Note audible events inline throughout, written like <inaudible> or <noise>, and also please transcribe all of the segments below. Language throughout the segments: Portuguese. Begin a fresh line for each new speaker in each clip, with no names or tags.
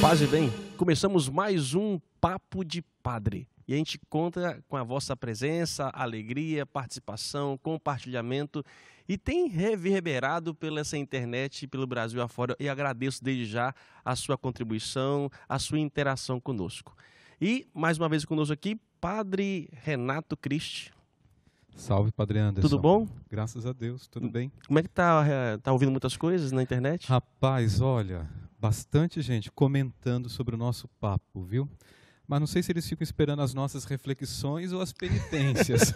Paz e bem, começamos mais um Papo de Padre. E a gente conta com a vossa presença, alegria, participação, compartilhamento e tem reverberado pela essa internet pelo Brasil afora. E agradeço desde já a sua contribuição, a sua interação conosco. E mais uma vez conosco aqui, Padre Renato Cristi. Salve, Padre Anderson. Tudo bom? Graças a Deus, tudo hum. bem. Como é que tá? Eh, tá ouvindo muitas coisas na internet? Rapaz,
olha, bastante gente comentando sobre o nosso papo, viu? Mas não sei se eles ficam esperando as nossas reflexões ou as penitências.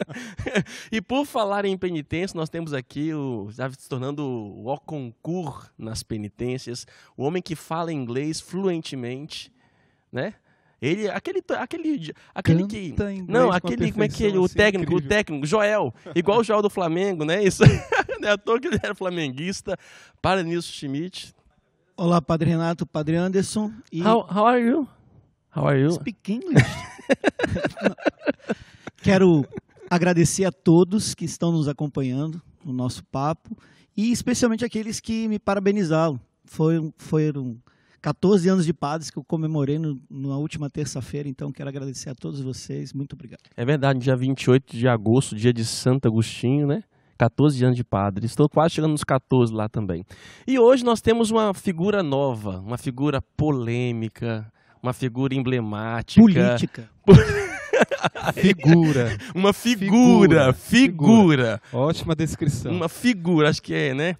<laughs> e por falar em penitência, nós temos aqui o já se tornando o oconcur nas penitências, o homem que fala inglês fluentemente, né? Ele, aquele, aquele, aquele que, não, aquele, como é que ele, o assim, técnico, incrível. o técnico, Joel, igual o Joel do Flamengo, né? Isso, <laughs> é à toa que ele era flamenguista. Para nisso, Schmidt.
Olá, Padre Renato, Padre Anderson. E... How,
how are you? How are you? Speak English.
<laughs> Quero agradecer a todos que estão nos acompanhando no nosso papo e especialmente aqueles que me parabenizaram. Foram, foram 14 anos de padres que eu comemorei no, na última terça-feira, então quero agradecer a todos vocês, muito
obrigado. É verdade, dia 28 de agosto, dia de Santo Agostinho, né? 14 anos de padre. Estou quase chegando nos 14 lá também. E hoje nós temos uma figura nova, uma figura polêmica, uma figura emblemática. Política. <laughs> figura. Uma figura, figura, figura. Ótima descrição. Uma figura, acho que é, né?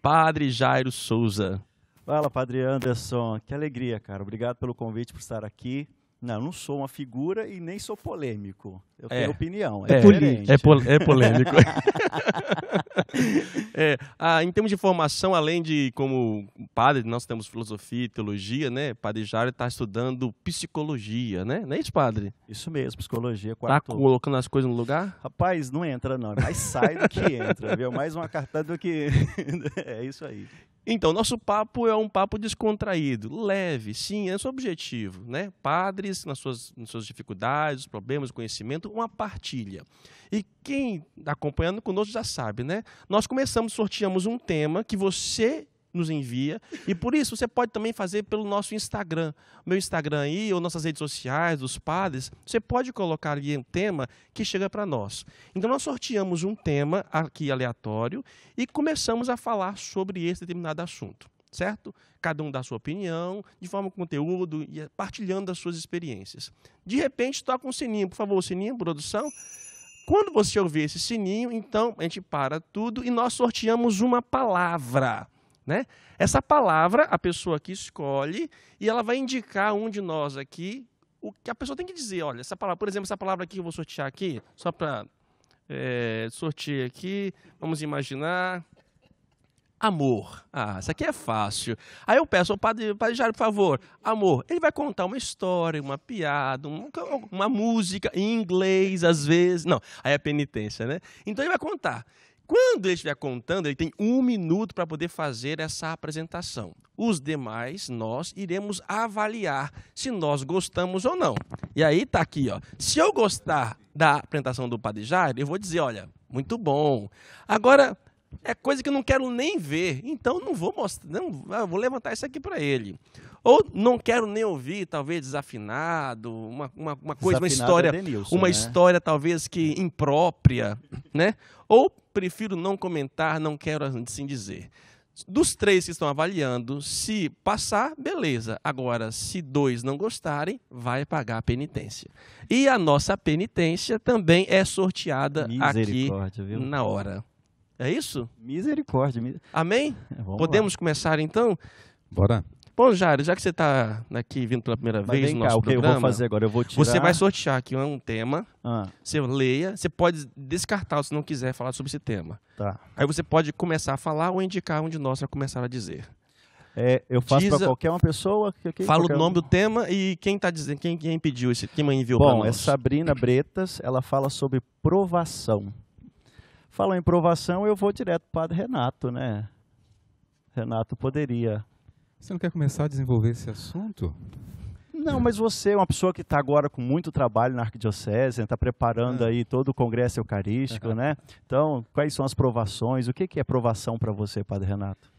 Padre Jairo Souza.
Fala, Padre Anderson. Que alegria, cara. Obrigado pelo convite por estar
aqui. Não, não sou uma figura e nem sou polêmico. Eu é. tenho opinião. É, é, é, pol é polêmico. <laughs> é, ah, em termos de formação, além de como padre, nós temos filosofia e teologia, né? Padre Jário está estudando psicologia, né? Não é isso, padre? Isso mesmo, psicologia. Está Tá colocando as coisas no lugar? Rapaz, não entra não,
Mais sai do que entra, viu? Mais uma cartada do que... <laughs> é isso aí.
Então, nosso papo é um papo descontraído, leve, sim, é o objetivo, né? Padres, nas suas, nas suas dificuldades, problemas, conhecimento, uma partilha. E quem está acompanhando conosco já sabe, né? Nós começamos, sorteamos um tema que você nos envia. E por isso você pode também fazer pelo nosso Instagram. Meu Instagram aí, ou nossas redes sociais, dos padres, você pode colocar ali um tema que chega para nós. Então nós sorteamos um tema aqui aleatório e começamos a falar sobre esse determinado assunto certo? Cada um dá a sua opinião, de forma com conteúdo e partilhando as suas experiências. De repente, toca um sininho, por favor, sininho, produção. Quando você ouvir esse sininho, então a gente para tudo e nós sorteamos uma palavra. Né? Essa palavra a pessoa que escolhe e ela vai indicar um de nós aqui o que a pessoa tem que dizer. Olha, essa palavra, por exemplo, essa palavra aqui que eu vou sortear aqui, só para é, sortear aqui, vamos imaginar. Amor. Ah, isso aqui é fácil. Aí eu peço ao padre, padre Jair, por favor, amor. Ele vai contar uma história, uma piada, uma, uma música em inglês, às vezes. Não, aí é penitência, né? Então ele vai contar. Quando ele estiver contando, ele tem um minuto para poder fazer essa apresentação. Os demais, nós iremos avaliar se nós gostamos ou não. E aí está aqui, ó. Se eu gostar da apresentação do Padre Jair, eu vou dizer, olha, muito bom. Agora, é coisa que eu não quero nem ver, então não vou mostrar, não, ah, vou levantar isso aqui para ele. Ou não quero nem ouvir, talvez desafinado, uma, uma, uma coisa, uma é história, é Denilson, uma né? história talvez que imprópria, né? Ou prefiro não comentar, não quero assim dizer. Dos três que estão avaliando, se passar, beleza. Agora, se dois não gostarem, vai pagar a penitência. E a nossa penitência também é sorteada aqui viu? na hora. É isso? Misericórdia. Amém? Vamos Podemos lá. começar então? Bora. Bom, Jairo, já que você está aqui vindo pela primeira Mas vez no cá, nosso o programa, que eu vou fazer agora? Eu vou tirar... Você vai sortear aqui é um tema, ah. você leia, você pode descartar se não quiser falar sobre esse tema. Tá. Aí você pode começar a falar ou indicar onde nós vai começar a dizer. É, eu faço para qualquer uma pessoa. Que, Fala o nome do tema e quem está dizendo, quem, quem pediu esse, quem enviou para nós. Bom, é Sabrina Bretas, ela fala sobre provação.
Falou em provação, eu vou direto para o padre Renato, né?
Renato poderia. Você não quer começar a desenvolver esse assunto?
Não, mas você é uma pessoa que está agora com muito trabalho na arquidiocese, está preparando é. aí todo o congresso eucarístico, é. né? Então, quais são as provações? O que, que é provação para você, Padre Renato?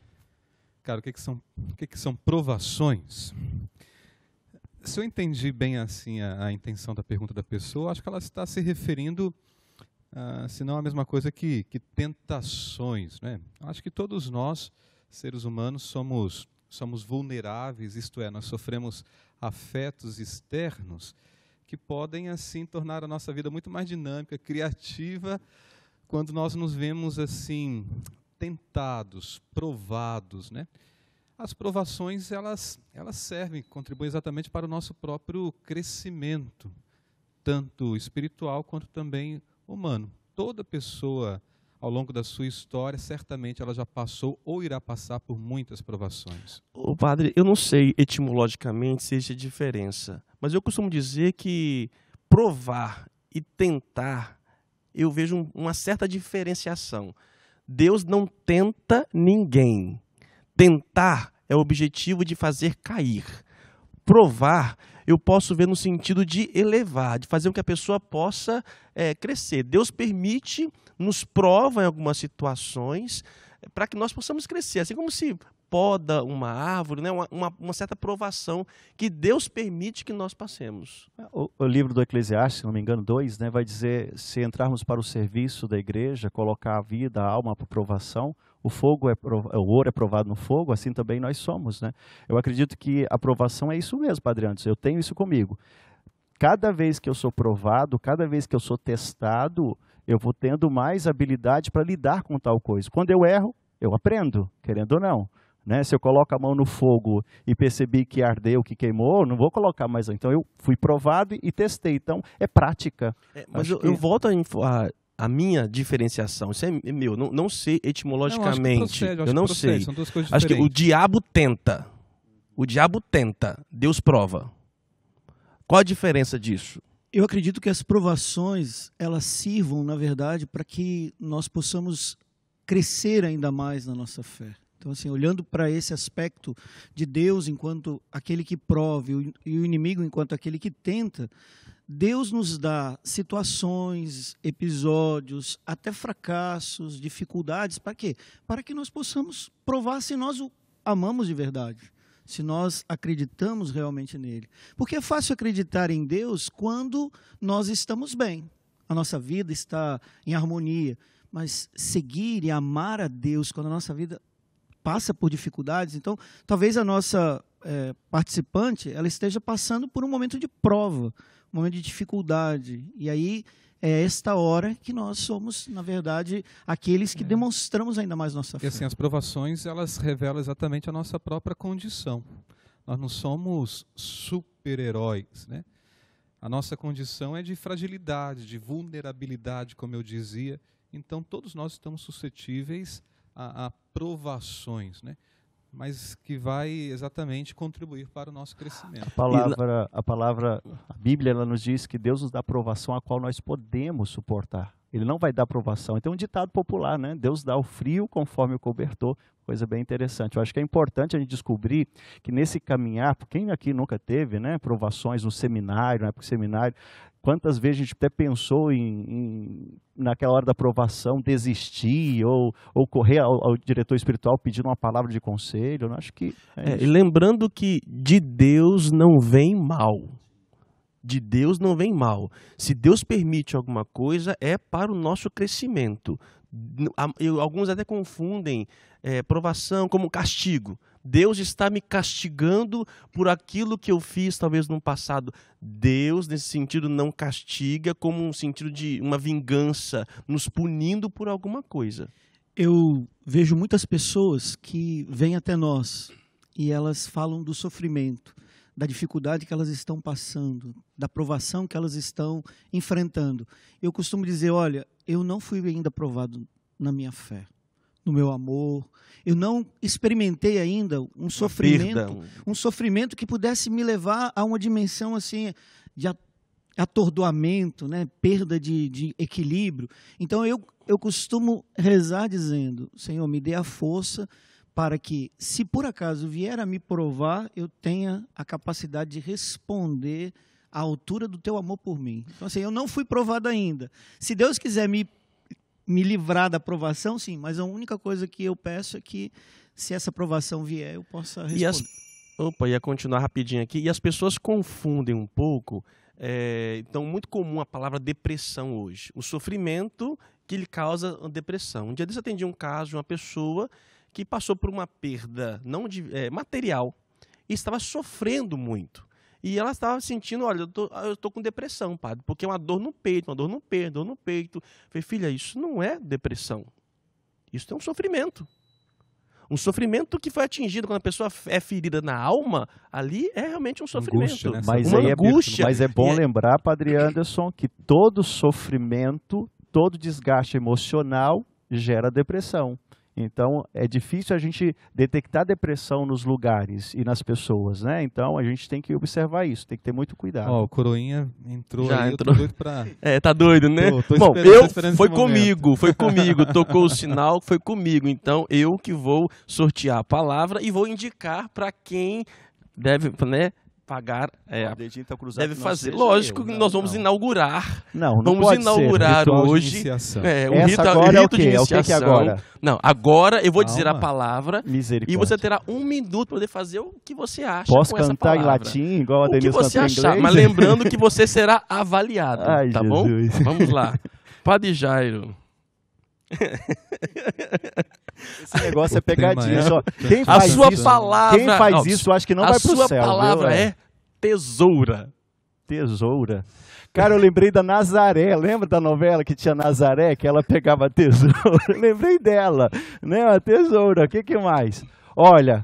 Cara, o que, que são, o que, que são provações? Se eu entendi bem assim a, a intenção da pergunta da pessoa, acho que ela está se referindo se ah, senão a mesma coisa que, que tentações. Né? Acho que todos nós, seres humanos, somos, somos vulneráveis, isto é, nós sofremos afetos externos que podem, assim, tornar a nossa vida muito mais dinâmica, criativa, quando nós nos vemos, assim, tentados, provados, né? As provações, elas, elas servem, contribuem exatamente para o nosso próprio crescimento, tanto espiritual quanto também humano. Toda pessoa, ao longo da sua história, certamente ela já passou ou irá passar por
muitas provações. O padre, eu não sei etimologicamente se existe diferença, mas eu costumo dizer que provar e tentar, eu vejo uma certa diferenciação. Deus não tenta ninguém. Tentar é o objetivo de fazer cair. Provar eu posso ver no sentido de elevar, de fazer com que a pessoa possa é, crescer. Deus permite, nos prova em algumas situações, é, para que nós possamos crescer. Assim como se poda uma árvore, né? Uma, uma, certa provação que Deus permite que nós passemos.
O, o livro do Eclesiastes, se não me engano, 2, né, vai dizer: se entrarmos para o serviço da igreja, colocar a vida, a alma para provação, o fogo é o ouro é provado no fogo, assim também nós somos, né? Eu acredito que a provação é isso mesmo, Padre Anderson, eu tenho isso comigo. Cada vez que eu sou provado, cada vez que eu sou testado, eu vou tendo mais habilidade para lidar com tal coisa. Quando eu erro, eu aprendo, querendo ou não. Né? Se eu coloco a mão no fogo e percebi que ardeu, que queimou, não vou colocar mais. Então eu
fui provado e testei. Então é prática. É, mas eu, que... eu, volto a, a a minha diferenciação. Isso é, é meu, não, não sei etimologicamente. Não, procede, eu, não procede, sei. São duas coisas acho que o diabo tenta. O diabo tenta, Deus prova. Qual a diferença disso?
Eu acredito que as provações, elas sirvam, na verdade, para que nós possamos crescer ainda mais na nossa fé. Então, assim, olhando para esse aspecto de Deus enquanto aquele que prove e o inimigo enquanto aquele que tenta, Deus nos dá situações, episódios, até fracassos, dificuldades, para quê? Para que nós possamos provar se nós o amamos de verdade, se nós acreditamos realmente nele. Porque é fácil acreditar em Deus quando nós estamos bem, a nossa vida está em harmonia, mas seguir e amar a Deus quando a nossa vida passa por dificuldades, então talvez a nossa é, participante ela esteja passando por um momento de prova momento de dificuldade. E aí é esta hora que nós somos, na verdade, aqueles que é. demonstramos ainda mais nossa fé. E assim, as
provações, elas revelam exatamente a nossa própria condição. Nós não somos super-heróis, né? A nossa condição é de fragilidade, de vulnerabilidade, como eu dizia. Então, todos nós estamos suscetíveis a, a provações, né? mas que vai exatamente contribuir para o nosso crescimento. A palavra,
a palavra, a Bíblia, ela nos diz que Deus nos dá aprovação a qual nós podemos suportar. Ele não vai dar provação. Então, é um ditado popular, né? Deus dá o frio conforme o cobertor. Coisa bem interessante. Eu acho que é importante a gente descobrir que nesse caminhar, quem aqui nunca teve né, provações no seminário, na época do seminário, quantas vezes a gente até pensou em, em, naquela hora da aprovação, desistir ou, ou correr ao, ao diretor espiritual pedindo uma palavra de
conselho. Eu né? acho que. É é, lembrando que de Deus não vem mal de Deus não vem mal. Se Deus permite alguma coisa, é para o nosso crescimento. Alguns até confundem é, provação como castigo. Deus está me castigando por aquilo que eu fiz, talvez no passado. Deus, nesse sentido, não castiga como um sentido de uma vingança, nos punindo por alguma coisa.
Eu vejo muitas pessoas que vêm até nós e elas falam do sofrimento da dificuldade que elas estão passando, da provação que elas estão enfrentando. Eu costumo dizer, olha, eu não fui ainda provado na minha fé, no meu amor. Eu não experimentei ainda um sofrimento, um sofrimento que pudesse me levar a uma dimensão assim de atordoamento, né? perda de, de equilíbrio. Então eu, eu costumo rezar dizendo, Senhor, me dê a força para que, se por acaso vier a me provar, eu tenha a capacidade de responder à altura do teu amor por mim. Então, assim, eu não fui provado ainda. Se Deus quiser me, me livrar da provação, sim, mas a única coisa que eu peço é que, se essa provação vier, eu possa responder. E as...
Opa, ia continuar rapidinho aqui. E as pessoas confundem um pouco. É, então, muito comum a palavra depressão hoje. O sofrimento que lhe causa depressão. Um dia desse eu atendi um caso de uma pessoa que passou por uma perda não de, é, material e estava sofrendo muito. E ela estava sentindo, olha, eu estou com depressão, padre, porque é uma dor no peito, uma dor no peito, dor no peito. Eu falei, filha, isso não é depressão. Isso é um sofrimento. Um sofrimento que foi atingido quando a pessoa é ferida na alma, ali é realmente um sofrimento. Angústia, né? mas, uma é angústia. É, mas é bom é...
lembrar, Padre Anderson, que todo sofrimento, todo desgaste emocional gera depressão. Então, é difícil a gente detectar depressão nos lugares e nas pessoas, né? Então, a gente tem que observar isso, tem que ter muito cuidado. Ó, oh, o Coroinha entrou Já aí, entrou. doido pra... <laughs> É, tá doido, né? Tô, tô Bom, eu, foi comigo, foi <laughs> comigo, tocou o
sinal, foi comigo. Então, eu que vou sortear a palavra e vou indicar para quem deve, né, pagar. É, o dedinho tá cruzado deve fazer. Lógico que nós vamos não. inaugurar. Não, não Vamos pode inaugurar ser, hoje. É, é rito, agora rito é o quê? É o que, agora? Não, agora eu vou Calma. dizer a palavra. E você terá um minuto para poder fazer o que você acha. Posso cantar em latim, igual a Denise cantou em inglês? Mas lembrando que você será <laughs> avaliado. Ai, tá Jesus. bom? Vamos lá. Padre Jairo. <laughs> Esse negócio é pegadinha. Só. Quem a faz sua isso, palavra. Quem faz não, isso, acho que não vai pro céu. A sua palavra viu? é tesoura.
Tesoura. Cara, eu lembrei da Nazaré. Lembra da novela que tinha Nazaré, que ela pegava tesoura? <laughs> lembrei dela, né? A tesoura. O que, que mais? Olha,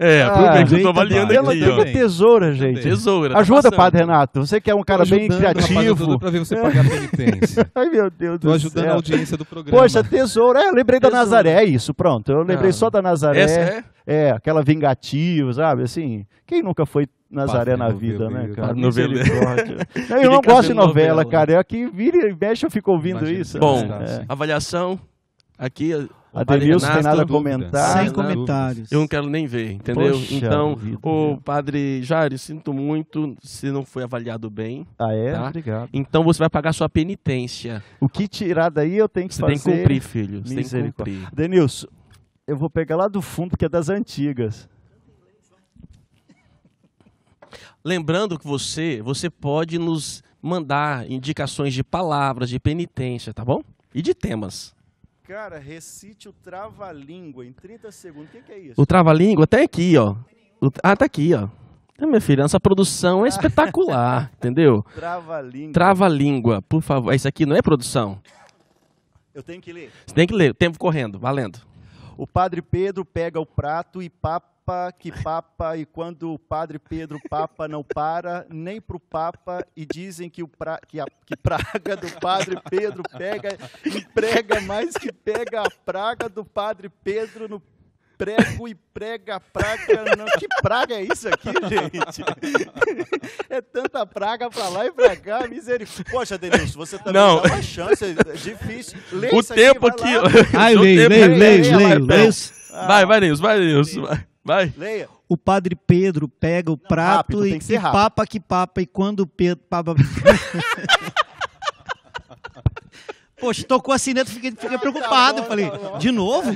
é, ah, bem, eu tô avaliando aqui. Ela tem tesoura, gente. Tesoura. Tá Ajuda, Padre Renato. Você que é um cara bem criativo. Pra ver você é. pagar penitência. <laughs> Ai, meu Deus do céu. Tô ajudando a audiência do programa. Poxa,
tesoura. É, eu lembrei da Nazaré, isso, pronto. Eu lembrei é. só da Nazaré. Essa é? É, aquela vingativa, sabe? Assim, quem nunca foi Nazaré na vida, né, cara? Novela. eu não gosto de novela, novela, né? cara. É que vira e mexe eu fico ouvindo Imagina isso. Tá
Bom, é. avaliação aqui a Denilson tem nada a comentar. Sem comentários. Eu não quero nem ver, entendeu? Poxa então, vida. o padre Jairo, sinto muito se não foi avaliado bem. Ah, é? Tá? Obrigado. Então você vai pagar sua penitência. O que tirar
daí eu tenho que você fazer. Você tem que cumprir, filho. Você tem que cumprir. Denilson, eu vou pegar lá do fundo, que é das antigas.
Lembrando que você, você pode nos mandar indicações de palavras, de penitência, tá bom? E de temas.
Cara, recite o trava-língua em 30 segundos. O que, que é
isso? O trava-língua até tá aqui, ó. O, ah, tá aqui, ó. Então, minha filha, essa produção é espetacular, <laughs> entendeu? Trava-língua. Trava-língua, por favor. Isso aqui não é produção. Eu tenho que ler. Você tem que ler. Tempo correndo, valendo.
O padre Pedro pega o prato e papa papa, que papa, e quando o padre Pedro Papa não para, nem para o papa, e dizem que, o pra, que, a, que praga do padre Pedro pega e prega mais que pega a praga do padre Pedro no prego e prega a praga. Não. Que praga é isso aqui, gente?
<laughs>
É tanta praga pra lá e pra cá, misericórdia. Poxa, Denilson, você também não. dá uma chance, é difícil. Lê
o tempo aqui. <laughs> Ai, leio, leio, leio, leio, leio. Ah. Vai, vai, Nilson, vai,
Nilson. Vai. vai. Leia. O padre Pedro pega o prato Não, rápido, e, que e papa que papa. E quando o Pedro. Papa... <laughs>
Poxa, tocou assim dentro, fiquei, fiquei tá preocupado. Tá bom, falei, tá de novo?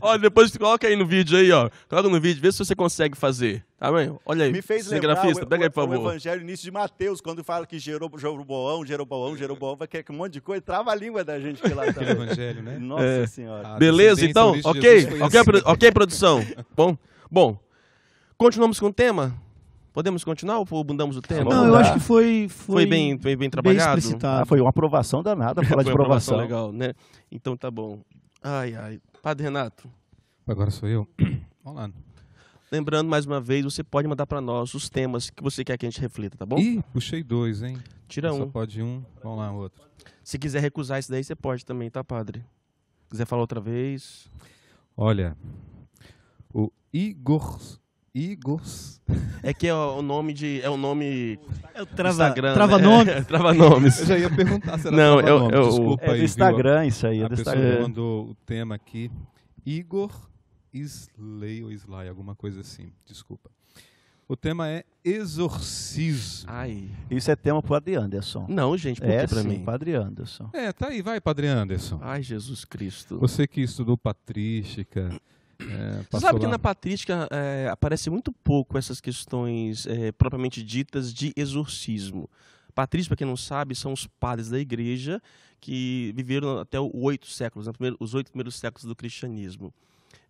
Olha, depois coloca aí no vídeo aí, ó. Coloca no vídeo, vê se você consegue fazer. Tá bem? Olha aí. Me fez lembrar grafista, o, pega aí, por favor. o evangelho
início de Mateus, quando fala que gerou Jeroboão, Jeroboão, Jeroboão, vai querer que um monte de coisa, trava a língua da gente que lá tá. evangelho, né? Nossa é. senhora. Ah, Beleza, então? Ok, ok, assim.
ok, produção. <laughs> bom, bom, continuamos com o tema? Podemos continuar ou abundamos o tema? Não, eu acho que foi, foi, foi bem, foi bem trabalhado. Bem ah,
foi uma aprovação danada falar de aprovação.
legal, né? Então tá bom. Ai, ai. Padre Renato. Agora sou eu. <clears throat> Vamos lá. Lembrando mais uma vez, você pode mandar para nós os temas que você quer que a gente reflita, tá bom?
Ih, puxei dois, hein?
Tira um. Só pode um. Vamos lá, outro. Se quiser recusar isso daí, você pode também, tá, padre? Quiser falar outra vez.
Olha, o Igor Igos
É que é o nome de. É o nome. É o trava, Instagram, né? trava nome? É, <laughs> trava nomes. Eu já ia perguntar se Não, eu, nome. Eu, Desculpa é aí, do
Instagram viu? isso aí. É a do pessoa Instagram. É. mandou o tema aqui. Igor Slay ou Sly, alguma coisa assim. Desculpa. O tema é exorcismo. Ai.
Isso é tema pro Padre Anderson. Não, gente, por é, que pra sim, mim? Padre Anderson.
É, tá aí, vai, Padre Anderson. Ai, Jesus
Cristo. Você
que estudou patrística, é, Você sabe lá... que na
patrística é, aparece muito pouco essas questões é, propriamente ditas de exorcismo. Patrística, para quem não sabe, são os padres da igreja que viveram até oito séculos, né, primeiro, os oito primeiros séculos do cristianismo.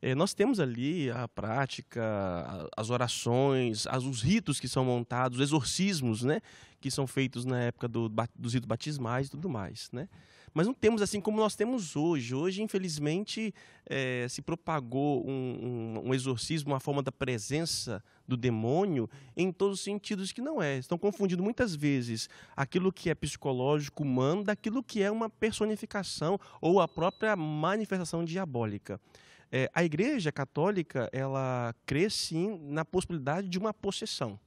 É, nós temos ali a prática, a, as orações, as, os ritos que são montados, os exorcismos né, que são feitos na época do, dos ritos batismais e tudo mais. Né? mas não temos assim como nós temos hoje. Hoje, infelizmente, é, se propagou um, um, um, exorcismo, uma forma da presença do demônio em todos os sentidos que não é. Estão confundindo muitas vezes aquilo que é psicológico humano daquilo que é uma personificação ou a própria manifestação diabólica. É, a Igreja Católica ela cresce na possibilidade de uma possessão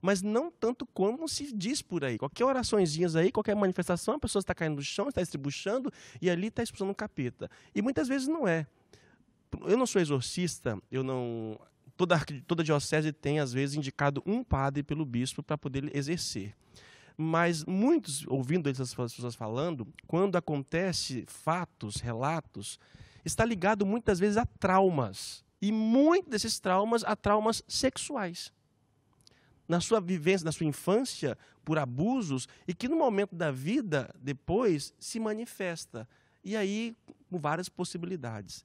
mas não tanto como se diz por aí. Qualquer oraçõezinhas aí, qualquer manifestação, a pessoa está caindo no chão, está estribuchando e ali está expulsando um capeta. E muitas vezes não é. Eu não sou exorcista, eu não. Toda, toda diocese tem, às vezes, indicado um padre pelo bispo para poder exercer mas muitos, ouvindo essas pessoas falando, quando acontece fatos, relatos, está ligado muitas vezes a traumas. E muitos desses traumas a traumas sexuais na sua vivência, na sua infância, por abusos, e que no momento da vida, depois, se manifesta. E aí, com várias possibilidades.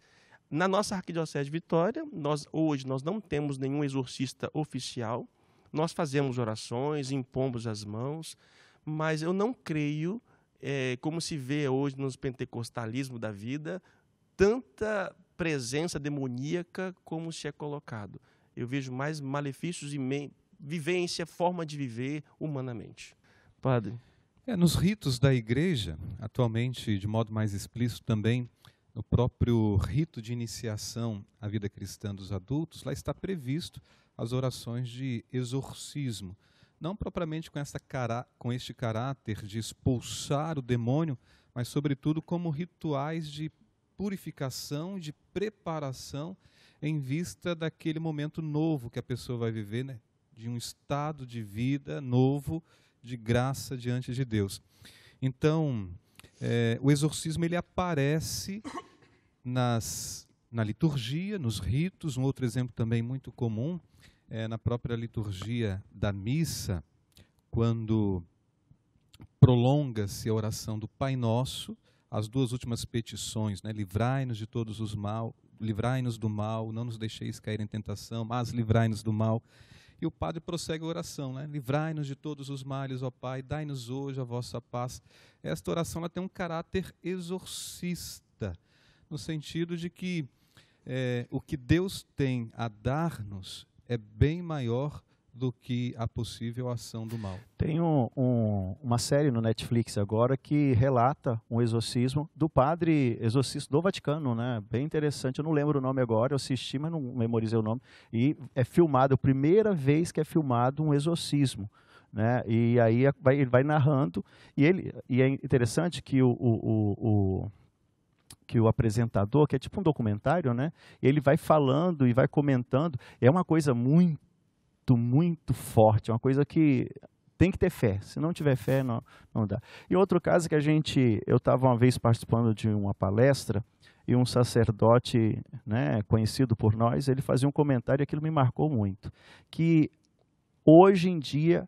Na nossa Arquidiocese de Vitória, nós, hoje nós não temos nenhum exorcista oficial, nós fazemos orações, impomos as mãos, mas eu não creio, é, como se vê hoje no pentecostalismo da vida, tanta presença demoníaca como se é colocado. Eu vejo mais malefícios e vivência, forma de viver humanamente.
Padre. É, nos ritos da igreja, atualmente de modo mais explícito também, no próprio rito de iniciação à vida cristã dos adultos, lá está previsto as orações de exorcismo. Não propriamente com, essa cara, com este caráter de expulsar o demônio, mas sobretudo como rituais de purificação, de preparação em vista daquele momento novo que a pessoa vai viver, né? de um estado de vida novo de graça diante de Deus. Então, é, o exorcismo ele aparece nas, na liturgia, nos ritos. Um outro exemplo também muito comum é na própria liturgia da missa, quando prolonga-se a oração do Pai Nosso, as duas últimas petições, né? livrai-nos de todos os mal, livrai-nos do mal, não nos deixeis cair em tentação, mas livrai-nos do mal. E o padre prossegue a oração, né? Livrai-nos de todos os males, ó Pai, dai-nos hoje a vossa paz. Esta oração ela tem um caráter exorcista, no sentido de que é, o que Deus tem a dar-nos é bem maior do que a possível ação do mal. Tem
um, um, uma série no Netflix agora que relata um exorcismo do padre exorcista do Vaticano, né? Bem interessante. Eu não lembro o nome agora, eu assisti, mas não memorizei o nome. E é filmado, a primeira vez que é filmado um exorcismo. Né? E aí é, vai, ele vai narrando. E, ele, e é interessante que o, o, o, o que o apresentador, que é tipo um documentário, né? Ele vai falando e vai comentando. É uma coisa muito muito, muito forte. É uma coisa que tem que ter fé. Se não tiver fé, não, não dá. E outro caso é que a gente, eu estava uma vez participando de uma palestra e um sacerdote, né, conhecido por nós, ele fazia um comentário e aquilo me marcou muito, que hoje em dia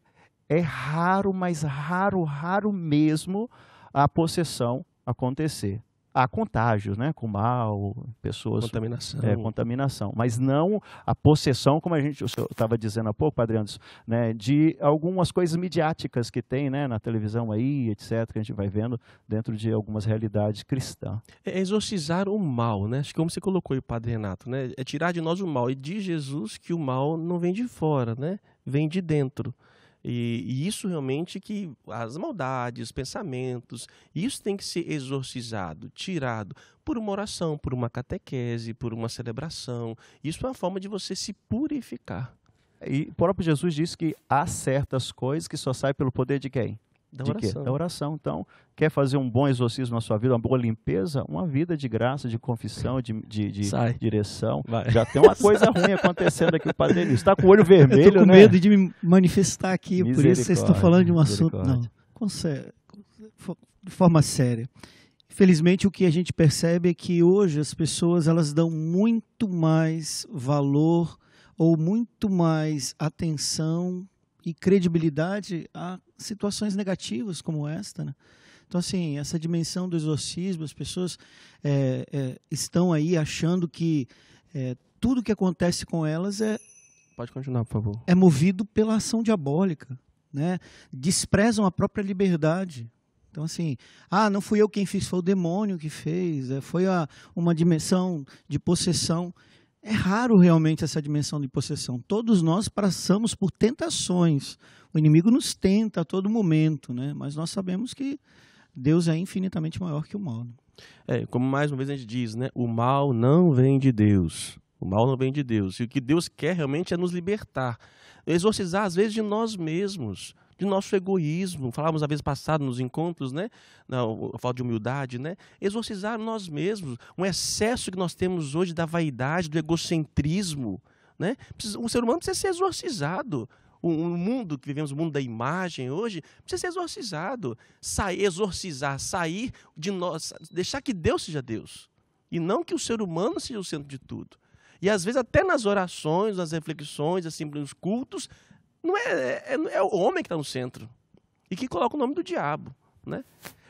é raro, mas raro, raro mesmo a possessão acontecer a contágios, né? Com mal, pessoas. Contaminação. É, contaminação. Mas não a possessão, como a gente estava dizendo há pouco, Padre Anderson, né? De algumas coisas midiáticas que tem, né? Na televisão aí, etc., que a gente vai vendo dentro de algumas realidades cristãs.
É, é exorcizar o mal, né? Acho que como você colocou aí, Padre Renato, né? É tirar de nós o mal. E diz Jesus que o mal não vem de fora, né? Vem de dentro. E, e, isso realmente que as maldades, pensamentos, isso tem que ser exorcizado, tirado por uma oração, por uma catequese, por uma celebração. Isso é uma forma de você se purificar. E o próprio Jesus disse que há certas coisas que
só sai pelo poder de quem? Da oração. da oração. Então, quer fazer um bom exorcismo na sua vida, uma boa limpeza? Uma vida de graça, de confissão, de, de, de direção. Vai. Já tem uma coisa <laughs> ruim acontecendo aqui, o Padre Denise. Está com o olho vermelho, né? Eu tô com né? medo
de me manifestar aqui, por isso vocês estão falando de um assunto... Não, de forma séria. Infelizmente, o que a gente percebe é que hoje as pessoas elas dão muito mais valor ou muito mais atenção e credibilidade a situações negativas como esta. Né? Então, assim, essa dimensão do exorcismo, as pessoas é, é, estão aí achando que é, tudo que acontece com elas é.
Pode continuar, por favor.
É movido pela ação diabólica. Né? Desprezam a própria liberdade. Então, assim, ah, não fui eu quem fiz, foi o demônio que fez, é, foi a, uma dimensão de possessão. É raro realmente essa dimensão de possessão. Todos nós passamos por tentações. O inimigo nos tenta a todo momento, né? mas nós sabemos que Deus é infinitamente maior que o mal. Né?
É, como mais uma vez a gente diz, né? o mal não vem de Deus. O mal não vem de Deus. E o que Deus quer realmente é nos libertar, exorcizar às vezes de nós mesmos de nosso egoísmo. Falávamos a vez passada nos encontros, né? Na, a falta de humildade, né? Exorcizar nós mesmos. Um excesso que nós temos hoje da vaidade, do egocentrismo. Né? O ser humano precisa ser exorcizado. O, o mundo que vivemos, o mundo da imagem hoje, precisa ser exorcizado. Sair, exorcizar, sair de nós, deixar que Deus seja Deus. E não que o ser humano seja o centro de tudo. E às vezes até nas orações, nas reflexões, assim, nos cultos, não é, é, é, é o homem que está no centro. E que coloca o nome do diabo, né?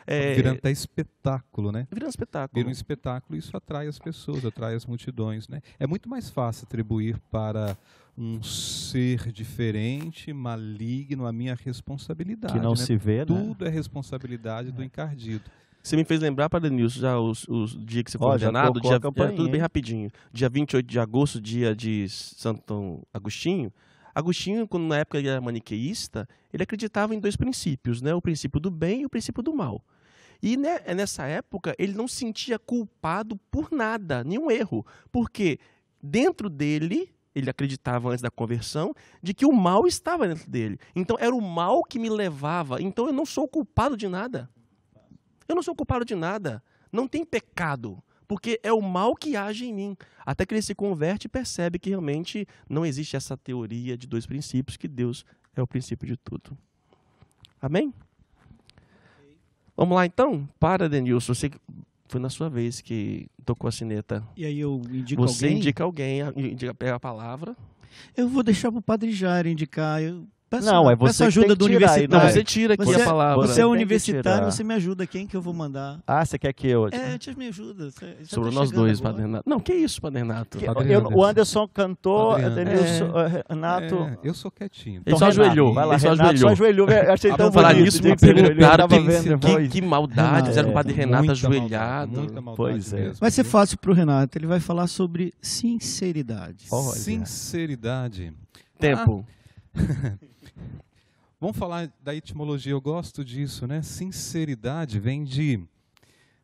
É, virando até
espetáculo, né? Virando espetáculo. Vira um espetáculo e isso atrai as pessoas, atrai as multidões, né? É muito mais fácil atribuir para um ser diferente, maligno, a minha responsabilidade. Que não né? se vê, né? Tudo né? é responsabilidade é. do encardido.
Você me fez lembrar, Padre Nilson, já os, os dias que você foi condenado, dia, dia, é, tudo bem rapidinho. Dia 28 de agosto, dia de Santo Agostinho, Agostinho, quando na época ele era maniqueísta, ele acreditava em dois princípios, né? O princípio do bem e o princípio do mal. E né, nessa época ele não sentia culpado por nada, nenhum erro, porque dentro dele ele acreditava antes da conversão de que o mal estava dentro dele. Então era o mal que me levava. Então eu não sou culpado de nada. Eu não sou culpado de nada. Não tem pecado porque é o mal que age em mim. Até que ele se converte e percebe que realmente não existe essa teoria de dois princípios, que Deus é o princípio de tudo. Amém? Vamos lá então? Para, Denilson. Você foi na sua vez que tocou a sineta. E aí eu indico Você alguém? Você indica alguém, indica, pega a palavra.
Eu vou deixar para o Padre Jair indicar. Eu Peço, não, é você ajuda que tem do universitário. Então. Não, você
tira aqui você, a palavra. Você é universitário, você
me ajuda. Quem que eu vou mandar?
Ah, você quer que eu... É,
te me ajuda. Você, Sobre tá nós dois, agora. Renato.
Não, que isso, Padernato? Que, eu, o
Anderson cantou, é, eh, Renato... É, eu sou quietinho. Então, ele só ajoelhou. Vai lá, ele Renato, ajoelhou. Só ajoelhou.
Eu achei ah, tão falar bonito. Isso, me perguntaram que, que maldade. Fizeram é o Padre Renato ajoelhado. Pois é. Vai
ser é fácil pro Renato. Ele vai falar sobre sinceridade.
Sinceridade. Tá? Tempo. Ah. Vamos falar da etimologia, eu gosto disso, né? Sinceridade vem de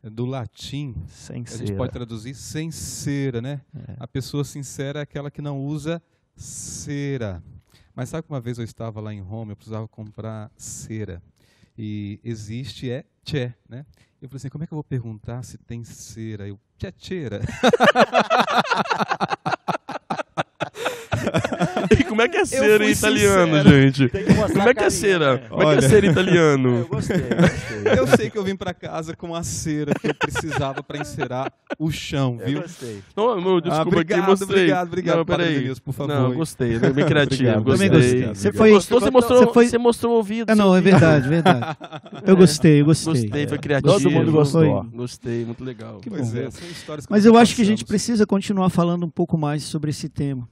do latim. Sincera. A gente pode traduzir sincera, né? É. A pessoa sincera é aquela que não usa cera. Mas sabe que uma vez eu estava lá em Roma, eu precisava comprar cera. E existe é tchê, né? Eu falei assim, como é que eu vou perguntar se tem cera? Eu, tchê, tcheira. <laughs>
<laughs> E como é que é ser italiano, sincero. gente? Como é que é cera? Né? Como Olha. é que é ser italiano? É, eu gostei, eu gostei. Eu sei que eu vim pra casa
com a cera que eu precisava pra encerar o chão, viu? Eu gostei. Não, meu, ah, desculpa ah, obrigado, mostrei. Obrigado, obrigado. Não, peraí. por favor. Não, gostei. Né? Bem criativo, obrigado, gostei.
gostei. Você foi... Gostou, você mostrou, você foi... você mostrou o ouvido.
Ah, não, é verdade, é verdade. Eu gostei, eu gostei. Gostei, foi criativo. Todo mundo gostou.
Gostei, muito legal. Que pois bom. É, são histórias que Mas eu acho que a gente
precisa continuar falando um pouco mais sobre esse tema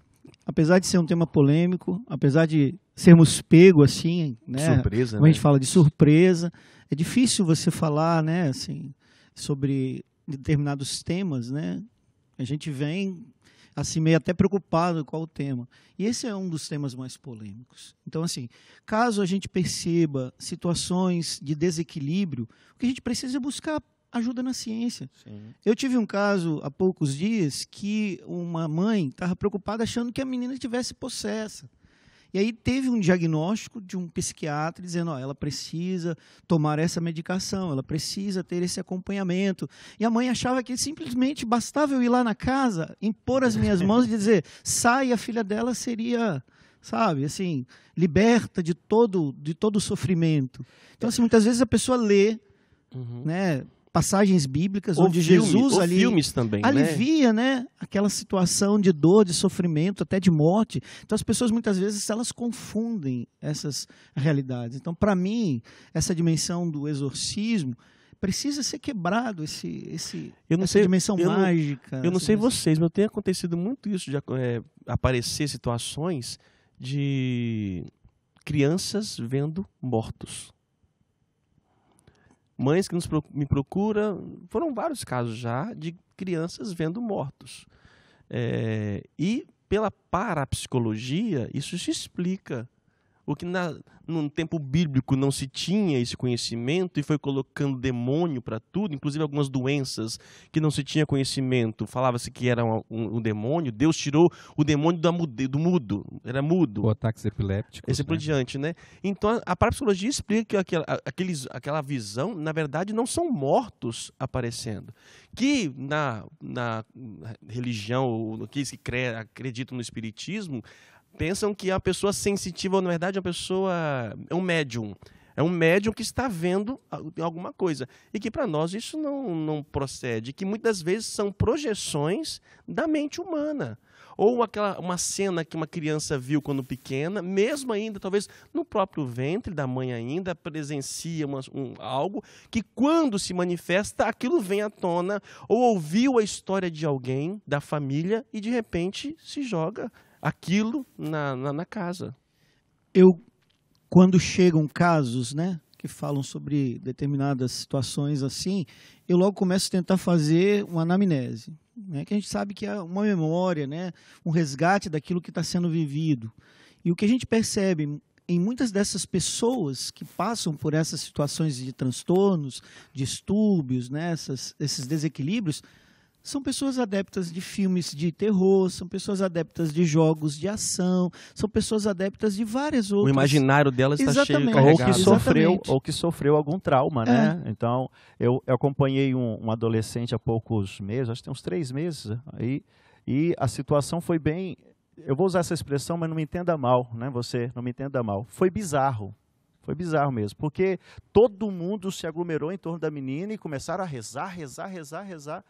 apesar de ser um tema polêmico, apesar de sermos pego assim, né? Surpresa, Como a gente né? fala de surpresa, é difícil você falar, né, assim, sobre determinados temas, né? A gente vem assim meio até preocupado com o tema. E esse é um dos temas mais polêmicos. Então, assim, caso a gente perceba situações de desequilíbrio, o que a gente precisa é buscar ajuda na ciência. Sim. Eu tive um caso há poucos dias que uma mãe estava preocupada achando que a menina tivesse possessa. E aí teve um diagnóstico de um psiquiatra dizendo, ó, ela precisa tomar essa medicação, ela precisa ter esse acompanhamento. E a mãe achava que simplesmente bastava eu ir lá na casa, impor as minhas mãos e dizer, sai, a filha dela seria, sabe, assim, liberta de todo de todo o sofrimento. Então assim, muitas vezes a pessoa lê, uhum. né, passagens bíblicas ou onde Jesus ou ali filmes também, né? alivia, né? né? aquela situação de dor, de sofrimento, até de morte. Então as pessoas muitas vezes elas confundem essas realidades. Então para mim essa dimensão do exorcismo precisa ser quebrado esse esse essa sei, dimensão eu mágica. Não, eu não sei dimensão.
vocês, mas tem acontecido muito isso de é, aparecer situações de crianças vendo mortos mães que nos, me procuram, foram vários casos já de crianças vendo mortos. É, e pela parapsicologia, isso se explica o que na, no tempo bíblico não se tinha esse conhecimento e foi colocando demônio para tudo, inclusive algumas doenças que não se tinha conhecimento, falava-se que era um, um, demônio, Deus tirou o demônio da mude, do mudo, era mudo. O ataque epiléptico. Esse é né? por diante, né? Então a, a parapsicologia explica que aquela, aqueles, aquela visão, na verdade, não são mortos aparecendo. Que na, na religião, ou aqueles que cre, acredita no espiritismo, pensam que a pessoa sensitiva, na verdade, é uma pessoa. é um médium. É um médium que está vendo alguma coisa. E que para nós isso não, não procede, que muitas vezes são projeções da mente humana. Ou aquela uma cena que uma criança viu quando pequena, mesmo ainda, talvez no próprio ventre da mãe ainda, presencia uma, um, algo que quando se manifesta, aquilo vem à tona, ou ouviu a história de alguém, da família, e de repente se joga aquilo na, na, na casa.
Eu, quando chegam casos, né? que falam sobre determinadas situações assim, eu logo começo a tentar fazer uma anamnese, né? que a gente sabe que é uma memória, né? um resgate daquilo que está sendo vivido. E o que a gente percebe em muitas dessas pessoas que passam por essas situações de transtornos, distúrbios, né? Essas, esses desequilíbrios, são pessoas adeptas de filmes de terror, são pessoas adeptas de jogos de ação, são pessoas adeptas de várias outras. O imaginário delas está cheio de ou que sofreu
Exatamente. ou que sofreu algum trauma, né? É. Então eu, eu acompanhei um, um, adolescente há poucos meses, acho que tem uns três meses aí, né? e a situação foi bem. Eu vou usar essa expressão, mas não me entenda mal, né? Você não me entenda mal. Foi bizarro. Foi bizarro mesmo, porque todo mundo se aglomerou em torno da menina e começaram a rezar, rezar, rezar, rezar.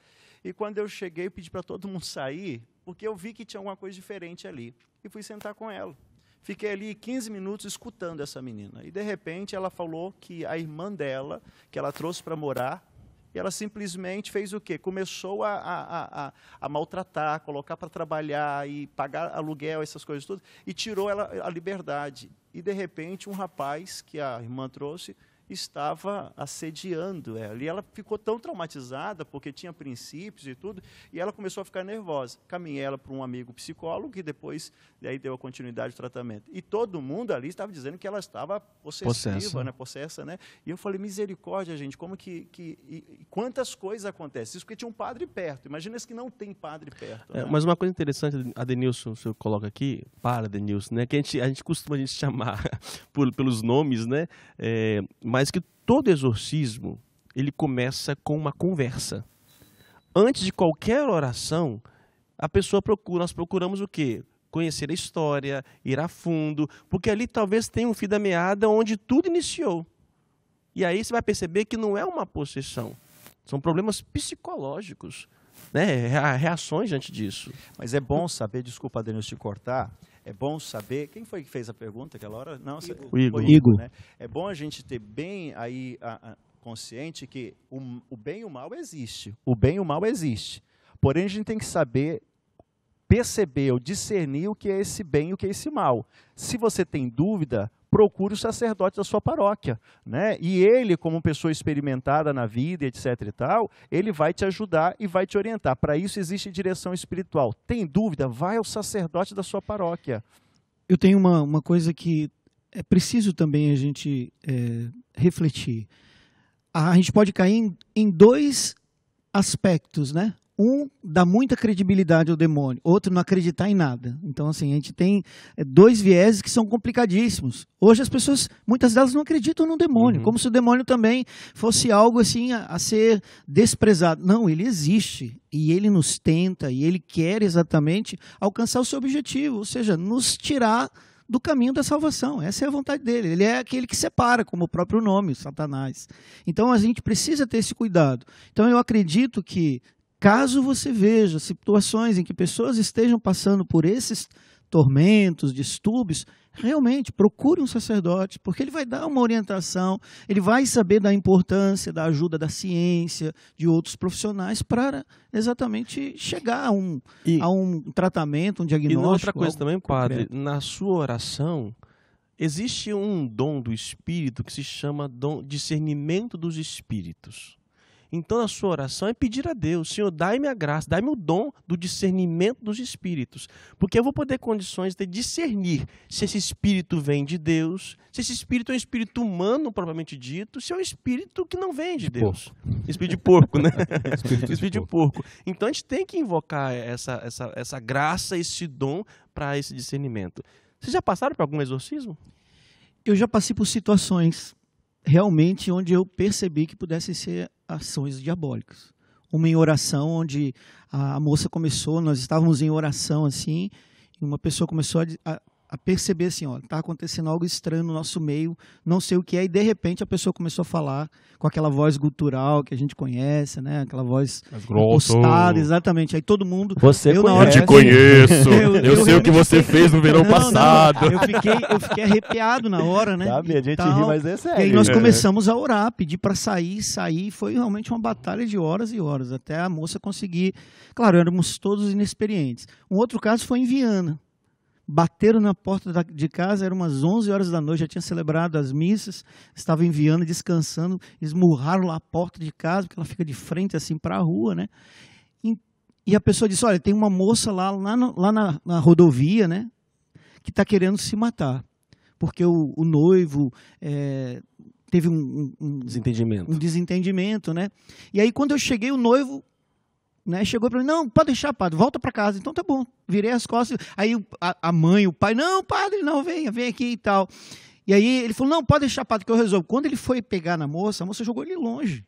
E quando eu cheguei, pedi para todo mundo sair, porque eu vi que tinha alguma coisa diferente ali. E fui sentar com ela. Fiquei ali 15 minutos escutando essa menina. E de repente ela falou que a irmã dela, que ela trouxe para morar, e ela simplesmente fez o quê? Começou a, a, a, a maltratar, colocar para trabalhar e pagar aluguel, essas coisas todas, e tirou ela a liberdade. E de repente um rapaz que a irmã trouxe estava assediando ela. E ela ficou tão traumatizada, porque tinha princípios e tudo, e ela começou a ficar nervosa. Caminhei ela para um amigo psicólogo, que depois daí deu a continuidade do tratamento. E todo mundo ali estava dizendo que ela estava possessiva, Possessa. né? Possessa, né? E eu falei, misericórdia, gente, como que... que e, quantas coisas acontecem? Isso porque tinha um padre perto. Imagina se que não tem padre perto. É, né? É, mas
uma coisa interessante, Adenilson, o senhor coloca aqui, para, Adenilson, né? Que a gente, a gente costuma a gente <laughs> chamar por, pelos nomes, né? É, mas mas que todo exorcismo, ele começa com uma conversa. Antes de qualquer oração, a pessoa procura, nós procuramos o quê? Conhecer a história, ir a fundo, porque ali talvez tenha um fio da meada onde tudo iniciou. E aí você vai perceber que não é uma possessão. São problemas psicológicos, né? reações diante disso. Mas é bom saber, desculpa, Daniel, te
cortar, é bom saber. Quem foi que fez a pergunta aquela hora? Não, Igor. O Igor. Igor né? É bom a gente ter bem aí a, a, consciente que o, o bem e o mal existe. O bem e o mal existe. Porém, a gente tem que saber perceber ou discernir o que é esse bem e o que é esse mal. Se você tem dúvida, procure o sacerdote da sua paróquia, né? E ele, como pessoa experimentada na vida, etc e tal, ele vai te ajudar e vai te orientar. Para isso existe direção espiritual. Tem dúvida? Vai ao sacerdote da
sua paróquia. Eu tenho uma, uma coisa que é preciso também a gente é, refletir. A, gente pode cair em, em dois aspectos, né? um dá muita credibilidade ao demônio, outro não acreditar em nada. Então, assim, a gente tem eh, dois vieses que são complicadíssimos. Hoje as pessoas, muitas delas, não acreditam no demônio, uhum. como se o demônio também fosse algo assim a, a, ser desprezado. Não, ele existe e ele nos tenta e ele quer exatamente alcançar o seu objetivo, ou seja, nos tirar do caminho da salvação. Essa é a vontade dele. Ele é aquele que separa, como o próprio nome, Satanás. Então a gente precisa ter esse cuidado. Então eu acredito que Caso você veja situações em que pessoas estejam passando por esses tormentos, distúrbios, realmente procure um sacerdote, porque ele vai dar uma orientação, ele vai saber da importância da ajuda da ciência, de outros profissionais, para exatamente chegar a um, e, a um tratamento, um diagnóstico. E outra coisa também,
padre, concreto. na sua oração, existe um dom do espírito que se chama dom discernimento dos espíritos. Então a sua oração é pedir a Deus, Senhor, dai-me a graça, dai-me o dom do discernimento dos espíritos, porque eu vou poder condições de discernir se esse espírito vem de Deus, se esse espírito é um espírito humano propriamente dito, se é um espírito que não vem de, de Deus. Porco. Espírito de porco, né? <laughs> espírito, espírito de, porco. de porco. Então a gente tem que invocar essa, essa, essa graça, esse dom para esse discernimento. Vocês já passaram por algum exorcismo?
Eu já passei por situações realmente onde eu percebi que pudesse ser ações diabólicas. Uma em oração, onde a moça começou, nós estávamos em oração assim, e uma pessoa começou a, a a perceber assim, ó, tá acontecendo algo estranho no nosso meio, não sei o que é, e de repente a pessoa começou a falar com aquela voz gutural que a gente conhece, né? Aquela voz
postada,
oh. exatamente. Aí todo mundo. Você eu, conhece. eu te assim, conheço. eu, eu, eu sei o que você fiquei... fez no verão não, passado. Não, eu, fiquei, eu fiquei arrepiado na hora, né? Sabe, a gente ri, mas é sério. E aí nós é. começamos a orar, pedir para sair, sair. Foi realmente uma batalha de horas e horas, até a moça conseguir. Claro, éramos todos inexperientes. Um outro caso foi em Viana bateram na porta da, de casa, eram umas 11 horas da noite, já tinha celebrado as missas, estava enviando, descansando, esmurraram lá a porta de casa, porque ela fica de frente assim para a rua, né? E, e, a pessoa disse: Olha, tem uma moça lá, lá, no, lá na, na, rodovia, né? Que está querendo se matar, porque o, o noivo. É, teve um, um,
um, desentendimento.
Um desentendimento, né? E aí quando eu cheguei, o noivo né? Chegou para mim, não, pode deixar, padre, volta para casa. Então tá bom, virei as costas. Aí a, a mãe, o pai, não, padre, não, venha, vem aqui e tal. E aí ele falou, não, pode deixar, padre, que eu resolvo. Quando ele foi pegar na moça, a moça jogou ele longe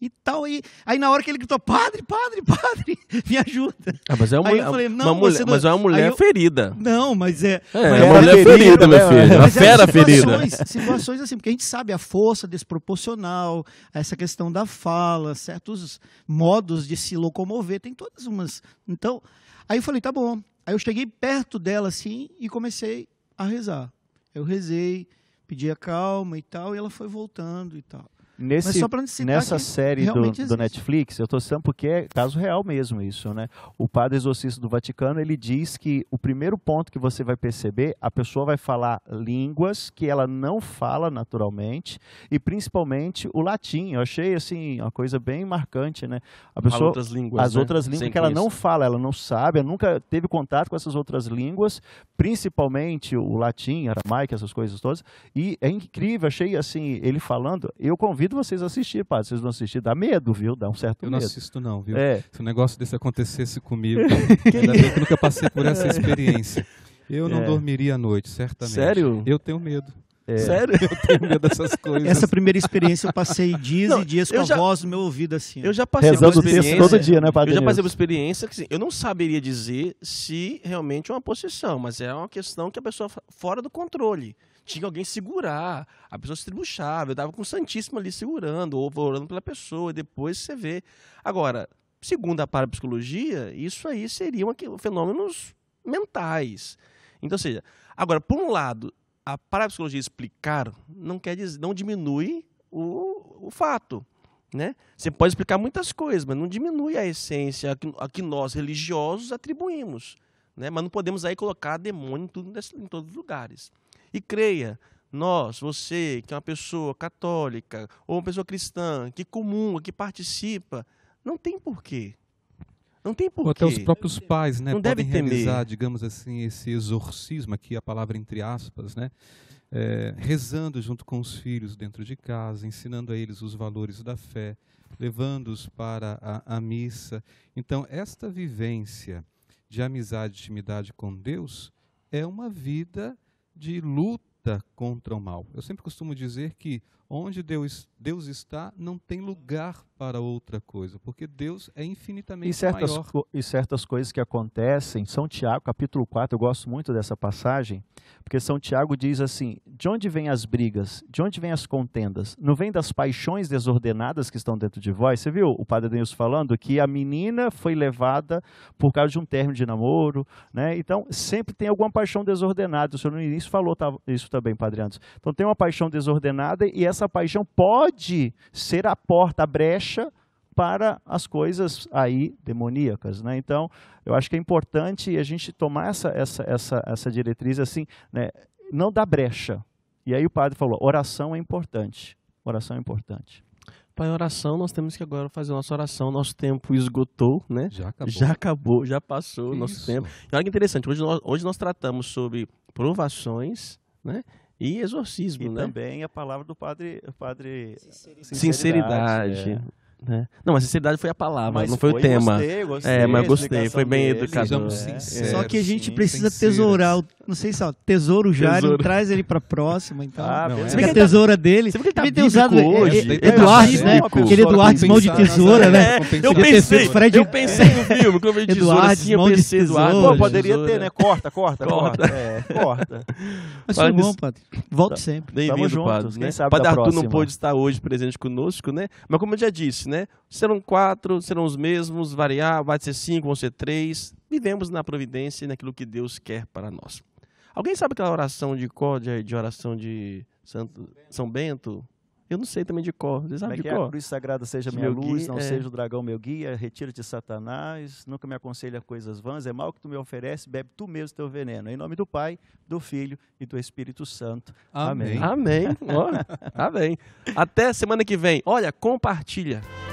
e tal. E aí na hora que ele gritou, padre, padre, padre, <laughs> me ajuda. Ah, mas é uma, aí eu falei, não, mulher, não... mas é uma mulher eu... ferida. Não, mas é. É, mas é, é uma mulher ferida, meu né? filho. É uma fera ferida. Situações assim, porque a gente sabe a força desproporcional, essa questão da fala, certos modos de se locomover, tem todas umas. Então, aí eu falei, tá bom. Aí eu cheguei perto dela assim e comecei a rezar. Eu rezei, pedi a calma e tal, e ela foi voltando e tal. Nesse, nessa série do, do,
Netflix, eu estou citando porque é caso real mesmo isso, né? O padre exorcista do Vaticano, ele diz que o primeiro ponto que você vai perceber, a pessoa vai falar línguas que ela não fala naturalmente e principalmente o latim. Eu achei, assim, uma coisa bem marcante, né? A pessoa, outras línguas, as né? outras línguas Sem que ela não fala, ela não sabe, ela nunca teve contato com essas outras línguas, principalmente o latim, aramaico, essas coisas todas. E é incrível, achei, assim, ele falando, eu convido convido vocês a assistir, padre. Vocês vão assistir, dá medo, viu? Dá um certo eu medo. Eu não assisto, não, viu? É.
Se o um negócio desse acontecesse comigo, <laughs> ainda bem que nunca passei por essa é. experiência. Eu não é. dormiria à noite, certamente. Sério? Eu tenho medo. É. Sério? <laughs> Eu tenho medo
dessas coisas. Essa primeira experiência eu passei dias não, e dias com já, a voz no meu ouvido assim. Eu já passei Rezando uma experiência. Texto todo dia, né, Padre? Eu já passei uma
experiência que assim, eu não saberia dizer se realmente é uma possessão, mas é uma questão que a pessoa fora do controle tinha alguém segurar, a pessoa se tribuchava, eu tava com o Santíssimo ali segurando, ou orando pela pessoa, e depois você vê. Agora, segundo a parapsicologia, isso aí seriam fenômenos mentais. Então, ou seja, agora, por um lado, a parapsicologia explicar não quer dizer, não diminui o, o fato. Né? Você pode explicar muitas coisas, mas não diminui a essência a que, a que nós religiosos atribuímos. Né? Mas não podemos aí colocar demônio em, tudo, em todos os lugares. E creia, nós, você, que é uma pessoa católica ou uma pessoa cristã, que comum, que participa, não tem porquê. Não tem porquê. Ou até os próprios pais, né? Não podem deve realizar,
digamos assim, esse exorcismo aqui, a palavra entre aspas, né? É, rezando junto com os filhos dentro de casa, ensinando a eles os valores da fé, levando-os para a, a missa. Então, esta vivência de amizade e intimidade com Deus é uma vida de luta contra o mal. Eu sempre costumo dizer que Onde Deus, Deus está, não tem lugar para outra coisa, porque Deus é infinitamente e certas, maior.
E certas coisas que acontecem, São Tiago, capítulo 4, eu gosto muito dessa passagem, porque São Tiago diz assim: de onde vêm as brigas? De onde vêm as contendas? Não vem das paixões desordenadas que estão dentro de vós? Você viu o Padre Deus falando que a menina foi levada por causa de um término de namoro, né? Então, sempre tem alguma paixão desordenada. O senhor no início falou isso também, Padre Anderson. Então, tem uma paixão desordenada e essa essa paixão pode ser a porta, a brecha para as coisas aí demoníacas, né? Então, eu acho que é importante a gente tomar essa essa essa, essa diretriz assim, né? Não dá brecha. E aí o padre falou: oração é importante. Oração é importante.
Pai, oração, nós temos que agora fazer nossa oração. Nosso tempo esgotou, né? Já acabou. Já acabou, já passou o nosso tempo. E olha que interessante, hoje nós, hoje nós tratamos sobre provações, né? E exorcismo, e né? também a
palavra do padre, padre sinceridade. sinceridade. É.
Né? Não, a sinceridade foi a palavra, mas não foi, foi, o tema. Gostei, gostei, é, mas eu gostei, foi bem educado. É. Sinceros, Só que a gente
sim, precisa sinceros. tesourar, o, não sei se é o tesouro já, Ele traz ele pra próxima, então. Ah, não, é. a tá tesoura dele. Você vê que ele tá tem usado é, hoje. Tá Eduardo, né? Aquele Eduardo mão de tesoura, né? Eu pensei, Fred, eu pensei no <laughs> filme, quando eu vi tesoura assim, eu pensei Eduardo. Pô, poderia ter,
né? né? Corta, corta, corta. Corta. Mas foi bom, Padre. Volto tá. sempre. Bem-vindo, Padre. Né? Padre Arthur não pôde estar hoje presente conosco, né? Mas como eu já disse, né? Serão quatro, serão os mesmos, variar, vai ser cinco, vão ser três. Vivemos na providência e naquilo que Deus quer para nós. Alguém sabe aquela oração de Códia e de oração de Santo, São Bento? Eu não sei também de cor. Você sabe Como é de que é? cor? É a cruz sagrada seja minha luz, guia, não é... seja o dragão meu
guia, retira-te Satanás, nunca me aconselha coisas vãs, é mal que tu me oferece, bebe tu mesmo teu
veneno. Em nome do Pai, do Filho e do Espírito Santo. Amém. Amém. Amém. tá bem. <laughs> Até semana que vem. Olha, compartilha.